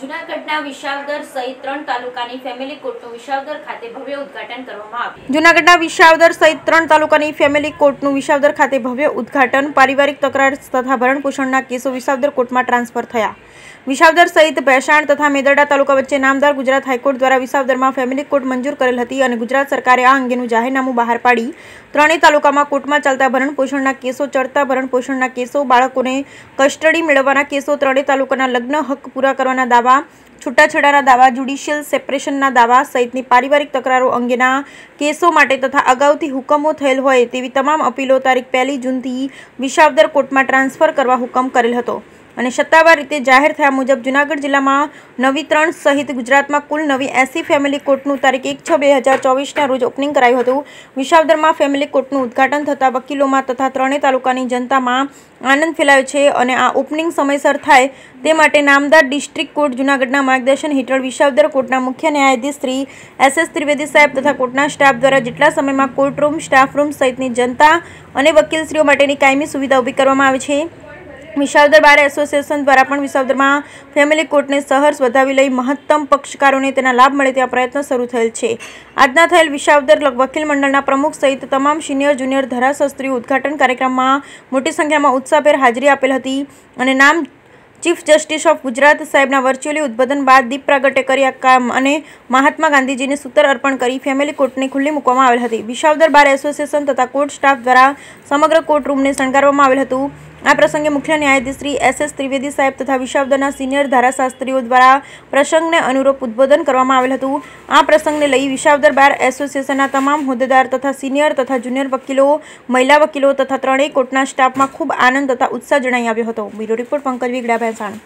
જુનાગઢના વિશાવદર સહિત ત્રણ તાલુકાની ફેમિલી કોર્ટનું વિશાવદર ખાતે ભવ્ય ઉદ્ઘાટન પારિવારિક તકરાર તથા ભરણપોષણના કેસો વિશાવદર કોર્ટમાં ટ્રાન્સફર થયા વિશાવદર સહિત ભેસાણ તથા મેદરડા તાલુકા વચ્ચે નામદાર ગુજરાત હાઈકોર્ટ દ્વારા વિશાવદરમાં ફેમિલી કોર્ટ મંજૂર કરેલ હતી અને ગુજરાત સરકારે આ અંગેનું જાહેરનામું બહાર પાડી ત્રણેય તાલુકામાં કોર્ટમાં ચાલતા ભરણપોષણના કેસો ચડતા ભરણપોષણના કેસો બાળકોને કસ્ટડી મેળવવાના કેસો ત્રણેય તાલુકાના લગ્ન હક પૂરા કરવાના दावा छोटा छेडाનો દાવા જ્યુડિશિયલ સેપરેશનના દાવા સહિતની પારિવારિક તકરારો અંગેના કેસો માટે તથા અગાઉથી હુકમો થયેલ હોય તેવી તમામ અપીલો તારીખ 1 જૂન થી વિશાવદર કોર્ટમાં ટ્રાન્સફર કરવા હુકમ કરેલ હતો અને સત્તાવાર રીતે જાહેર થયા મુજબ જૂનાગઢ જિલ્લામાં નવી ત્રણ સહિત ગુજરાતમાં કુલ નવી એસી ફેમિલી કોર્ટનું તારીખ એક છ બે હજાર ચોવીસના રોજ ઓપનિંગ કરાયું હતું વિશાવદરમાં ફેમિલી કોર્ટનું ઉદ્ઘાટન થતાં વકીલોમાં તથા ત્રણેય તાલુકાની જનતામાં આનંદ ફેલાયો છે અને આ ઓપનિંગ સમયસર થાય તે માટે નામદાર ડિસ્ટ્રિક્ટ કોર્ટ જૂનાગઢના માર્ગદર્શન હેઠળ વિશાવદર કોર્ટના મુખ્ય ન્યાયાધીશ શ્રી એસ એસ ત્રિવેદી સાહેબ તથા કોર્ટના સ્ટાફ દ્વારા જેટલા સમયમાં કોર્ટ રૂમ સ્ટાફ રૂમ સહિતની જનતા અને વકીલશ્રીઓ માટેની કાયમી સુવિધા ઊભી કરવામાં આવી છે વિસાવદર બાર એસોસિએશન દ્વારા પણ વિસાવદરમાં ફેમિલી કોર્ટને સહર્ષ વધાવી લઈ મહત્તમ પક્ષકારોને તેના લાભ મળે તેવા પ્રયત્નો શરૂ થયેલ છે આજના થયેલ વિશાવદર વકીલ મંડળના પ્રમુખ સહિત તમામ સિનિયર જુનિયર ધારાશાસ્ત્રીઓ ઉદઘાટન કાર્યક્રમમાં મોટી સંખ્યામાં ઉત્સાહભેર હાજરી આપેલ હતી અને નામ ચીફ જસ્ટિસ ઓફ ગુજરાત સાહેબના વર્ચ્યુઅલી ઉદ્બોધન બાદ દીપ પ્રાગટ્ય કરી કામ અને મહાત્મા ગાંધીજીને સૂત્ર અર્પણ કરી ફેમિલી કોર્ટને ખુલ્લી મૂકવામાં આવેલ હતી વિશાવદર બાર એસોસિએશન તથા કોર્ટ સ્ટાફ દ્વારા સમગ્ર કોર્ટ રૂમને શણગારવામાં આવેલ હતું આ પ્રસંગે મુખ્ય ન્યાયાધીશ શ્રી એસ એસ ત્રિવેદી સાહેબ તથા વિશ્વદના સિનિયર ધારાશાસ્ત્રીઓ દ્વારા પ્રસંગને અનુરૂપ ઉદ્બોધન કરવામાં આવેલ હતું આ પ્રસંગને લઈ વિશ્વદર બાર એસોસિએશનના તમામ હોદ્દેદાર તથા સિનિયર તથા જુનિયર વકીલો મહિલા વકીલો તથા ત્રણેય કોર્ટના સ્ટાફમાં ખૂબ આનંદ તથા ઉત્સાહ જણાઈ આવ્યો હતો બ્યુરો રિપોર્ટ પંકજ વિગડા ભેંસાણ